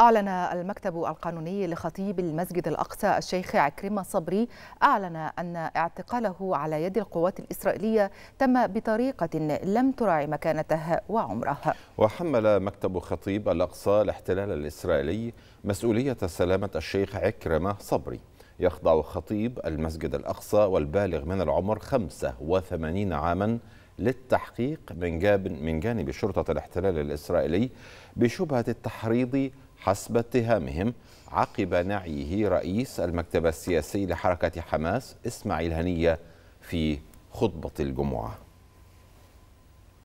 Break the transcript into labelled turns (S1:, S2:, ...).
S1: أعلن المكتب القانوني لخطيب المسجد الأقصى الشيخ عكرمة صبري أعلن أن اعتقاله على يد القوات الإسرائيلية تم بطريقة لم تراعي مكانته وعمره
S2: وحمل مكتب خطيب الأقصى الاحتلال الإسرائيلي مسؤولية سلامة الشيخ عكرمة صبري يخضع خطيب المسجد الأقصى والبالغ من العمر 85 عاماً للتحقيق من جانب شرطة الاحتلال الإسرائيلي بشبهة التحريض حسب اتهامهم عقب نعيه رئيس المكتب السياسي لحركة حماس إسماعيل هنية في خطبة الجمعة